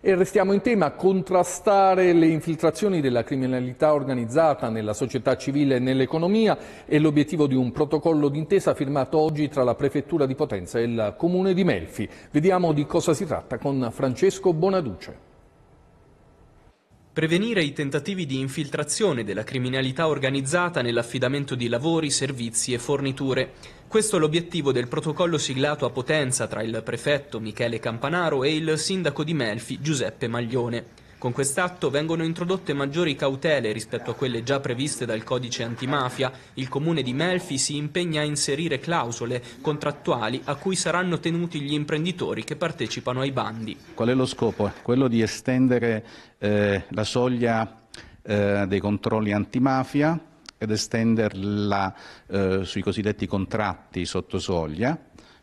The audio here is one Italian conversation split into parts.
E restiamo in tema, contrastare le infiltrazioni della criminalità organizzata nella società civile e nell'economia è l'obiettivo di un protocollo d'intesa firmato oggi tra la Prefettura di Potenza e il Comune di Melfi. Vediamo di cosa si tratta con Francesco Bonaduce prevenire i tentativi di infiltrazione della criminalità organizzata nell'affidamento di lavori, servizi e forniture. Questo è l'obiettivo del protocollo siglato a Potenza tra il prefetto Michele Campanaro e il sindaco di Melfi Giuseppe Maglione. Con quest'atto vengono introdotte maggiori cautele rispetto a quelle già previste dal codice antimafia. Il comune di Melfi si impegna a inserire clausole contrattuali a cui saranno tenuti gli imprenditori che partecipano ai bandi. Qual è lo scopo? Quello di estendere eh, la soglia eh, dei controlli antimafia ed estenderla eh, sui cosiddetti contratti sotto soglia,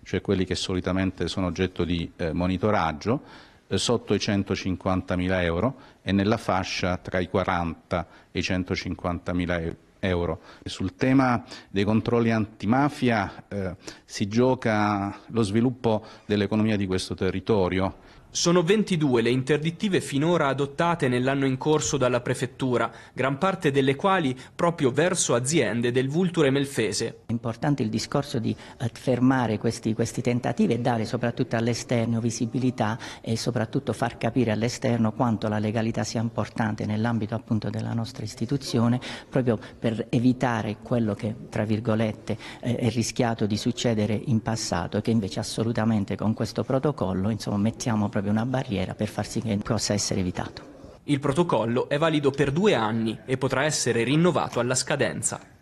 cioè quelli che solitamente sono oggetto di eh, monitoraggio eh, sotto i 150 mila euro e nella fascia tra i 40 e i 150 mila euro. Sul tema dei controlli antimafia eh, si gioca lo sviluppo dell'economia di questo territorio. Sono 22 le interdittive finora adottate nell'anno in corso dalla Prefettura, gran parte delle quali proprio verso aziende del Vulture Melfese. È importante il discorso di eh, fermare questi, questi tentativi e dare soprattutto all'esterno visibilità e soprattutto far capire all'esterno quanto la legalità sia importante nell'ambito appunto della nostra istituzione, proprio per evitare quello che tra virgolette eh, è rischiato di succedere in passato e che invece assolutamente con questo protocollo insomma, mettiamo proprio proprio una barriera per far sì che possa essere evitato. Il protocollo è valido per due anni e potrà essere rinnovato alla scadenza.